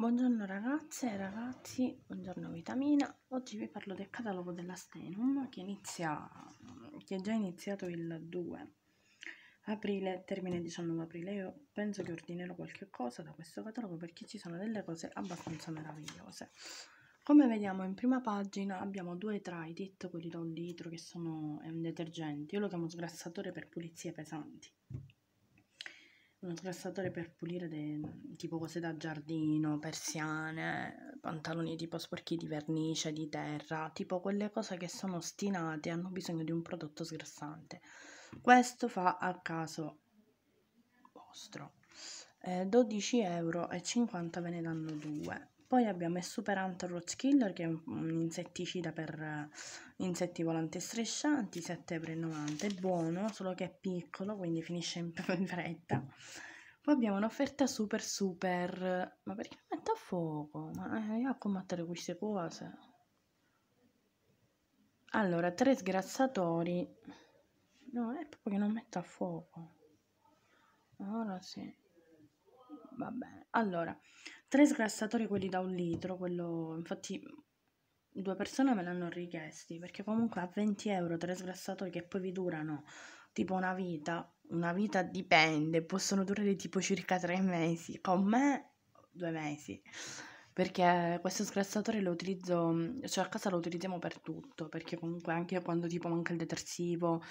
Buongiorno ragazze e ragazzi, buongiorno Vitamina. Oggi vi parlo del catalogo della Stenum che, inizia, che è già iniziato il 2 aprile, termine 19 aprile. Io penso che ordinerò qualche cosa da questo catalogo perché ci sono delle cose abbastanza meravigliose. Come vediamo in prima pagina abbiamo due Tridit, quelli da un litro, che sono, è un detergente. Io lo chiamo sgrassatore per pulizie pesanti uno mm, sgrassatore per pulire de, tipo cose da giardino, persiane, pantaloni tipo sporchi di vernice, di terra, tipo quelle cose che sono ostinate e hanno bisogno di un prodotto sgrassante. Questo fa a caso vostro. Eh, 12,50 euro ve ne danno due. Poi abbiamo il Super Antor Roach Killer che è un insetticida per eh, insetti volanti e striscianti, 7,90€, è buono, solo che è piccolo, quindi finisce in, in fretta. Poi abbiamo un'offerta super super, ma perché metto a fuoco? Ma eh, io a combattere queste cose. Allora, tre sgrassatori. No, è proprio che non metto a fuoco. Ora sì. Va bene. Allora, Tre sgrassatori quelli da un litro, quello infatti due persone me l'hanno richiesti perché comunque a 20 euro tre sgrassatori che poi vi durano tipo una vita, una vita dipende, possono durare tipo circa tre mesi, con me due mesi perché questo sgrassatore lo utilizzo, cioè a casa lo utilizziamo per tutto, perché comunque anche quando tipo manca il detersivo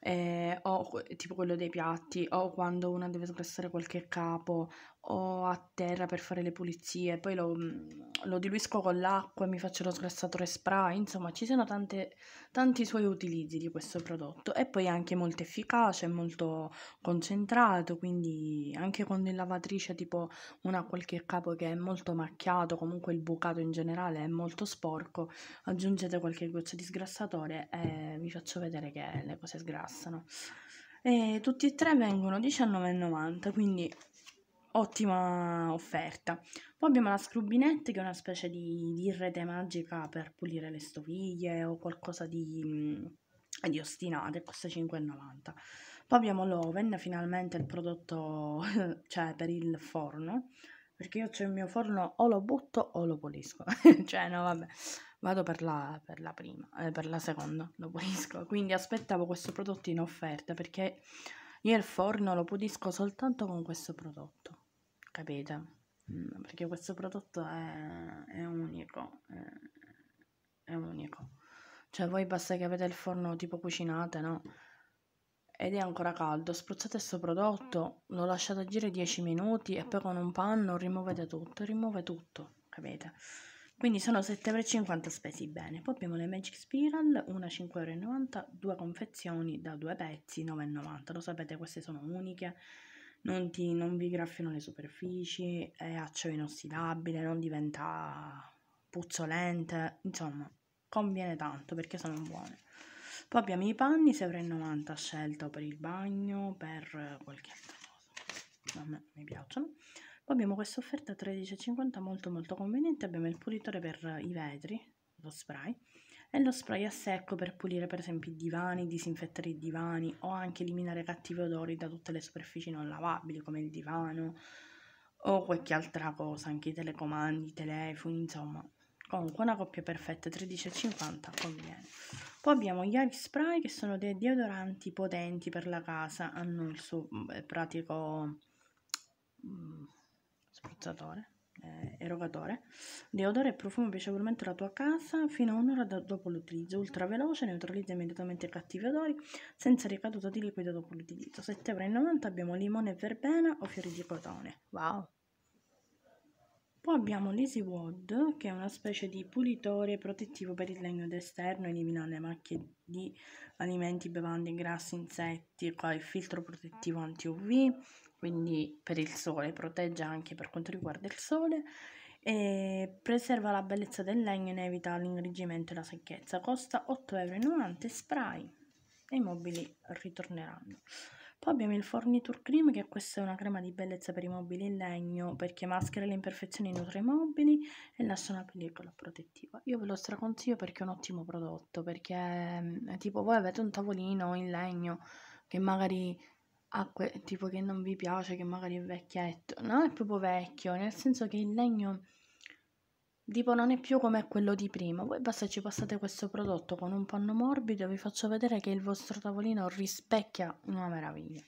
eh, o tipo quello dei piatti o quando una deve sgrassare qualche capo o a terra per fare le pulizie, poi lo, mm, lo diluisco con l'acqua e mi faccio lo sgrassatore spray, insomma ci sono tante, tanti suoi utilizzi di questo prodotto e poi è anche molto efficace, molto concentrato, quindi anche con in lavatrice tipo una qualche capo che è molto macchiato, comunque il bucato in generale è molto sporco, aggiungete qualche goccia di sgrassatore e vi faccio vedere che le cose sgrassano. E tutti e tre vengono 19,90, quindi ottima offerta. Poi abbiamo la scrubinette che è una specie di, di rete magica per pulire le stoviglie o qualcosa di, mm, di e costa 5,90. Poi abbiamo l'oven, finalmente il prodotto cioè, per il forno, perché io ho il mio forno o lo butto o lo pulisco, cioè no vabbè, vado per la, per la prima, eh, per la seconda lo pulisco, quindi aspettavo questo prodotto in offerta perché io il forno lo pulisco soltanto con questo prodotto capite? Mm, perché questo prodotto è, è unico, è, è unico. Cioè voi basta che avete il forno tipo cucinate, no? Ed è ancora caldo, spruzzate questo prodotto, lo lasciate agire 10 minuti e poi con un panno rimuovete tutto, rimuove tutto, capite? Quindi sono 7,50€ spesi bene. Poi abbiamo le Magic Spiral, una 5,90€, due confezioni da due pezzi, 9,90€. Lo sapete, queste sono uniche non, ti, non vi graffiano le superfici, è acciaio inossidabile, non diventa puzzolente, insomma conviene tanto perché sono buone. Poi abbiamo i panni se 6,90 90 scelta per il bagno, per qualche altra cosa, a me mi piacciono. Poi abbiamo questa offerta 13,50 molto molto conveniente, abbiamo il pulitore per i vetri, lo spray, e lo spray a secco per pulire per esempio i divani, disinfettare i divani o anche eliminare cattivi odori da tutte le superfici non lavabili come il divano o qualche altra cosa, anche i telecomandi, i telefoni, insomma. Comunque una coppia perfetta, 13,50 conviene. Poi abbiamo gli air spray che sono dei deodoranti potenti per la casa, hanno il suo mm, pratico mm, spruzzatore eh, erogatore. Deodore e profuma piacevolmente la tua casa fino a un'ora dopo l'utilizzo. Ultra veloce, neutralizza immediatamente i cattivi odori senza ricaduta di liquido dopo l'utilizzo. 7,90 euro abbiamo limone e verbena o fiori di cotone. Wow! Poi abbiamo l'Easy Wad, che è una specie di pulitore protettivo per il legno esterno, elimina le macchie di alimenti, bevande, grassi, insetti, e poi il filtro protettivo anti-UV, quindi per il sole, protegge anche per quanto riguarda il sole, e preserva la bellezza del legno e ne evita l'ingrigimento e la secchezza. Costa 8,90 euro, spray e i mobili ritorneranno. Poi abbiamo il Forniture Cream, che questa è una crema di bellezza per i mobili in legno, perché maschera le imperfezioni nutre i mobili e lascia una pellicola protettiva. Io ve lo straconsiglio perché è un ottimo prodotto, perché mm, tipo voi avete un tavolino in legno che magari ha tipo che non vi piace, che magari è vecchietto. No, è proprio vecchio, nel senso che il legno tipo non è più come quello di prima. Voi basta ci passate questo prodotto con un panno morbido e vi faccio vedere che il vostro tavolino rispecchia una meraviglia.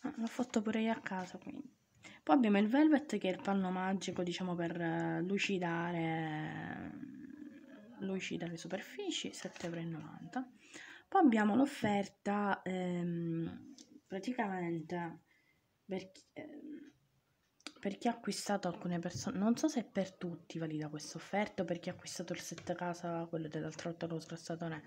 Ah, l'ho fatto pure io a casa, quindi. Poi abbiamo il velvet che è il panno magico, diciamo, per eh, lucidare, mm, lucidare le superfici, 7,90€. Poi abbiamo l'offerta, ehm, praticamente, per chi, eh, per chi ha acquistato alcune persone, non so se è per tutti valida questa offerta o per chi ha acquistato il set casa, quello dell'altra volta lo ho ne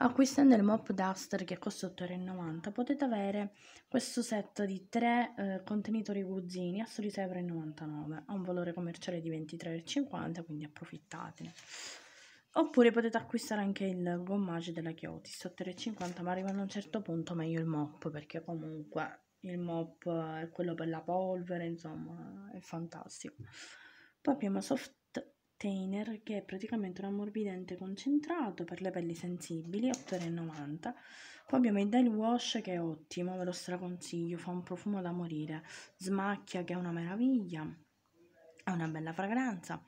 acquistando il mop duster che costa 8,90€ potete avere questo set di 3 eh, contenitori guzzini a soli 6,99€ ha un valore commerciale di 23,50€ quindi approfittatene oppure potete acquistare anche il gommage della Chiotis 8,50€ ma arriva a un certo punto meglio il mop perché comunque il mop è eh, quello per la polvere, insomma, è fantastico. Poi abbiamo Soft Tainer che è praticamente un ammorbidente concentrato per le pelli sensibili, 8,90. Poi abbiamo il Dile Wash che è ottimo, ve lo straconsiglio, fa un profumo da morire. Smacchia che è una meraviglia, ha una bella fragranza.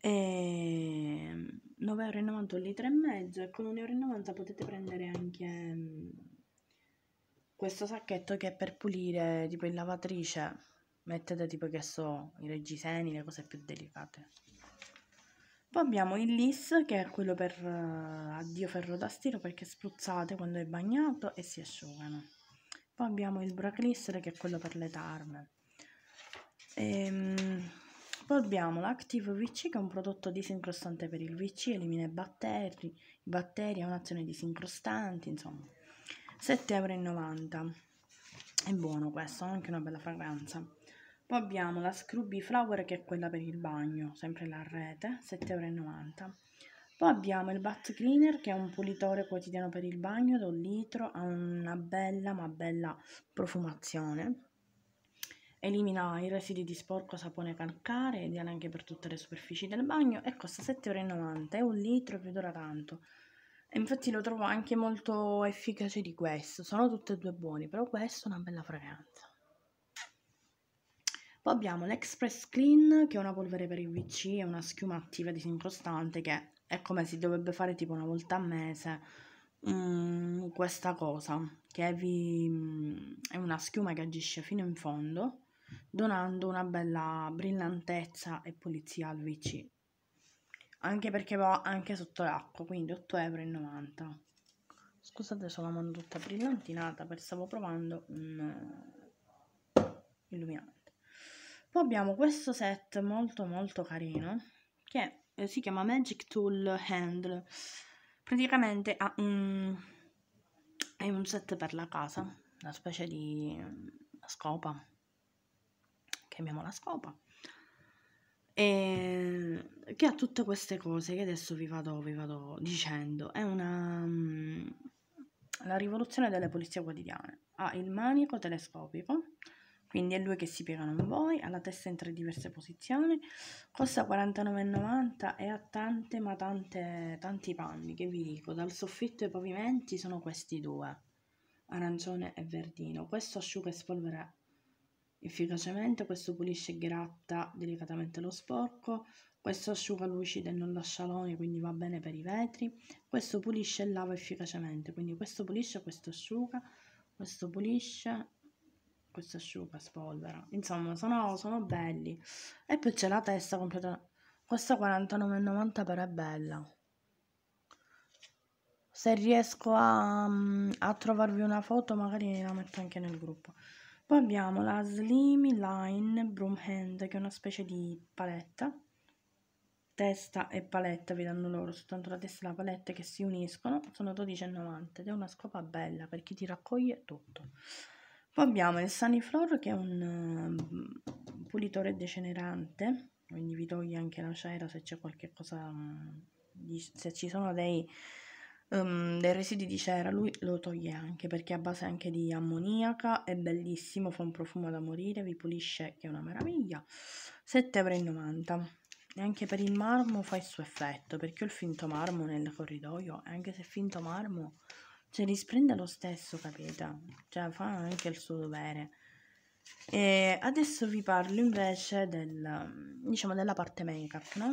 Ehm, e 9,90 un litro e mezzo e con 1,90 potete prendere anche mm, questo sacchetto che è per pulire tipo in lavatrice mettete tipo che so i reggiseni le cose più delicate poi abbiamo il lis che è quello per uh, addio ferro da stiro perché spruzzate quando è bagnato e si asciugano poi abbiamo il braclissere che è quello per le tarme ehm, poi abbiamo l'Active VC che è un prodotto disincrostante per il VC, elimina i batteri, i batteri ha un'azione disincrostante, insomma. 7,90 euro È buono questo, anche una bella fragranza. Poi abbiamo la Scrubby Flower che è quella per il bagno, sempre la rete, 7,90 euro Poi abbiamo il Bat Cleaner che è un pulitore quotidiano per il bagno da un litro, ha una bella ma bella profumazione. Elimina i residui di sporco, sapone calcare, ideale anche per tutte le superfici del bagno e costa 7,90 euro, è un litro più dura tanto infatti lo trovo anche molto efficace di questo. Sono tutti e due buoni, però questo è una bella fragranza. Poi abbiamo l'Express Clean, che è una polvere per il WC è una schiuma attiva disincrostante che è come si dovrebbe fare tipo una volta al mese um, questa cosa, che vi, mm, è una schiuma che agisce fino in fondo, donando una bella brillantezza e pulizia al WC anche perché va anche sotto l'acqua, quindi 8,90 euro. Scusate se la mano tutta brillantinata, perché stavo provando un eh, illuminante. Poi abbiamo questo set molto molto carino, che eh, si chiama Magic Tool Handle. Praticamente ha un, è un set per la casa, una specie di mm, scopa, chiamiamola scopa e ehm, che ha tutte queste cose che adesso vi vado, vi vado dicendo. È una... Mm, la rivoluzione delle polizie quotidiane. Ha il manico telescopico, quindi è lui che si piega non voi, ha la testa in tre diverse posizioni, costa 49,90 e ha tante ma tante, tanti panni, che vi dico, dal soffitto ai pavimenti sono questi due, arancione e verdino. Questo asciuga e spolvera efficacemente, questo pulisce e gratta delicatamente lo sporco, questo asciuga lucida e non lascia loni, quindi va bene per i vetri, questo pulisce e lava efficacemente, quindi questo pulisce, questo asciuga, questo pulisce, questo asciuga, spolvera, insomma sono, sono belli. E poi c'è la testa completa, questa 49,90 però è bella. Se riesco a, mm, a trovarvi una foto magari la metto anche nel gruppo. Poi abbiamo la Slimy Line Broom Hand, che è una specie di paletta. Testa e paletta vi danno loro, soltanto la testa e la paletta che si uniscono, sono 12,90 ed è una scopa bella per chi ti raccoglie tutto. Poi abbiamo il Sunny Sunnyfloor che è un mm, pulitore decenerante, quindi vi toglie anche la cera se c'è qualche cosa, mm, se ci sono dei um, ehm, dei residui di cera, lui lo toglie anche perché è a base anche di ammoniaca, è bellissimo, fa un profumo da morire, vi pulisce che è una meraviglia, euro. E anche per il marmo fa il suo effetto, perché ho il finto marmo nel corridoio, e anche se è finto marmo, cioè risprende lo stesso, capite? Cioè fa anche il suo dovere. E adesso vi parlo invece del, diciamo, della parte make up, no?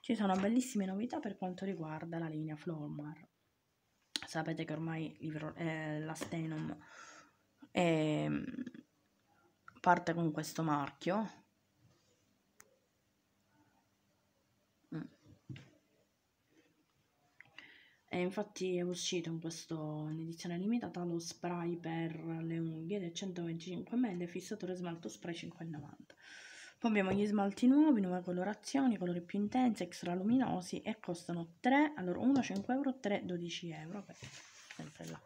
Ci sono bellissime novità per quanto riguarda la linea Flormar sapete che ormai libro, eh, la Stenum è, mm, parte con questo marchio. Mm. E infatti è uscito in, questo, edizione limitata lo spray per le unghie del 125 ml fissatore smalto spray 5,90 poi abbiamo gli smalti nuovi, nuove colorazioni, colori più intensi, extra luminosi e costano 3, allora 1 5 euro, 3 12 euro, beh, sempre là.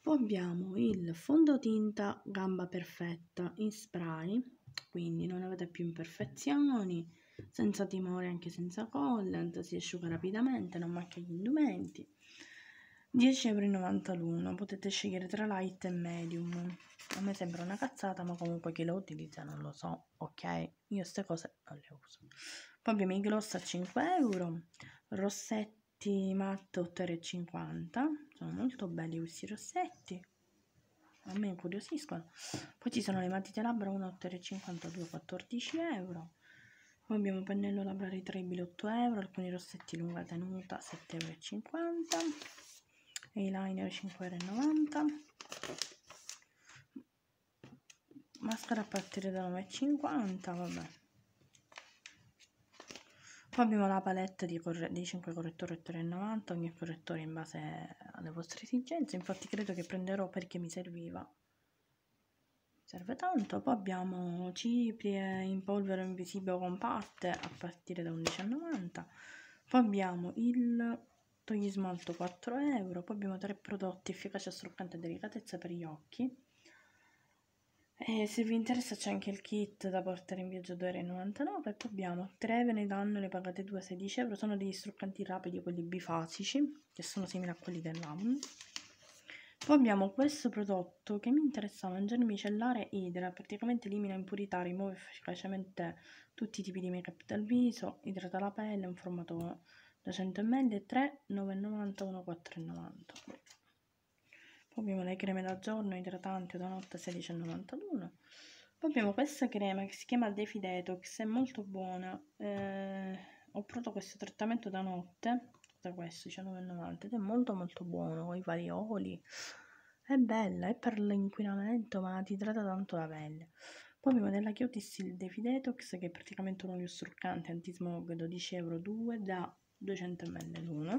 Poi abbiamo il fondotinta gamba perfetta in spray, quindi non avete più imperfezioni, senza timore anche senza collent, si asciuga rapidamente, non macchia gli indumenti. 10,91€ potete scegliere tra light e medium a me sembra una cazzata ma comunque chi lo utilizza non lo so ok io queste cose non le uso poi abbiamo i gloss a 5 euro rossetti matte 8,50 sono molto belli questi rossetti a me incuriosiscono poi ci sono le matite labbra 1,8,52 14 euro poi abbiamo pennello labbra ritraibile 8 euro alcuni rossetti lunga tenuta 7,50 euro eyeliner 5,90€ mascara a partire da 9,50 vabbè poi abbiamo la palette di, di 5 correttori a 3,90 ogni correttore in base alle vostre esigenze infatti credo che prenderò perché mi serviva serve tanto poi abbiamo ciprie in polvere invisibile compatte a partire da 11,90 poi abbiamo il togli smalto 4 euro poi abbiamo tre prodotti efficacia struccante e delicatezza per gli occhi e se vi interessa c'è anche il kit da portare in viaggio euro e poi abbiamo 3 ve ne danno, le pagate 2 a 16 euro, sono degli struccanti rapidi, quelli bifasici che sono simili a quelli dell'AMN. Poi abbiamo questo prodotto che mi interessava, un germicellare idra, praticamente elimina impurità, rimuove efficacemente tutti i tipi di make-up dal viso, idrata la pelle, è un formato da 100 ml 3 9,90 1,490 poi abbiamo le creme da giorno idratanti da notte 16,91 poi abbiamo questa crema che si chiama Defi Detox è molto buona eh, ho provato questo trattamento da notte da questo 19,90 ed è molto molto buono con i vari oli è bella, è per l'inquinamento ma ti idrata tanto la pelle poi abbiamo della Chiotis il Defi Detox che è praticamente un olio struccante antismog 12,2 euro da 200 ml l'uno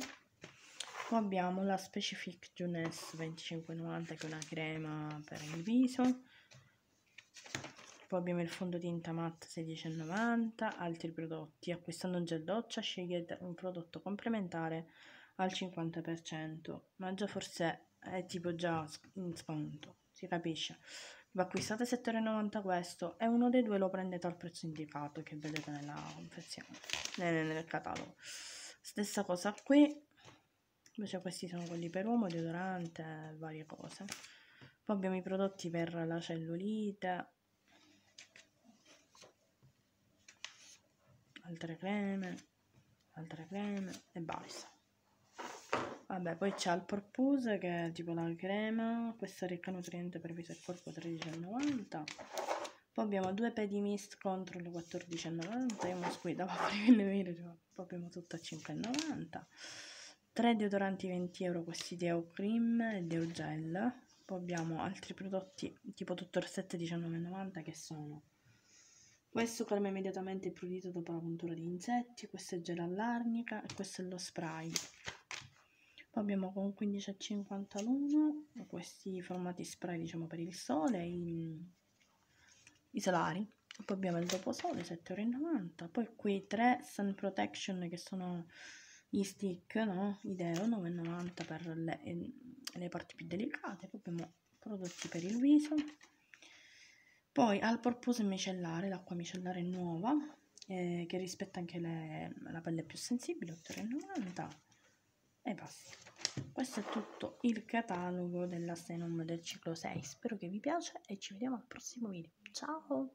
poi abbiamo la Specific Juness 2590 che è una crema per il viso poi abbiamo il fondotinta matte 1690 altri prodotti acquistando un gel doccia scegliete un prodotto complementare al 50% ma già forse è tipo già in sconto si capisce lo acquistate 7,90 questo e uno dei due lo prendete al prezzo indicato che vedete nella confezione nel catalogo stessa cosa qui invece cioè, questi sono quelli per uomo deodorante varie cose poi abbiamo i prodotti per la cellulite altre creme altre creme e basta vabbè poi c'è il Porpuse che è tipo la crema questa ricca nutriente per viso e corpo 13,90 poi abbiamo due pedi mist contro le 14,90 io mi squidavo fuori le vere cioè, poi abbiamo tutto a 5,90 Tre deodoranti 20 euro questi Deo Cream e Deo Gel poi abbiamo altri prodotti tipo tutto il set che sono questo crema immediatamente il prurito dopo la puntura di insetti questo è gel all'arnica e questo è lo spray poi abbiamo con 15,50 l'uno questi formati spray diciamo per il sole in i salari. Poi abbiamo il 7,90 euro, poi qui tre sun protection che sono gli stick, no? Ideo 9,90 per le, ehm, le, parti più delicate, poi abbiamo prodotti per il viso. Poi al purpose micellare, l'acqua micellare nuova, eh, che rispetta anche le, la pelle più sensibile, 8,90 euro, e basta. Questo è tutto il catalogo della Stenom del ciclo 6, spero che vi piace e ci vediamo al prossimo video. Ciao!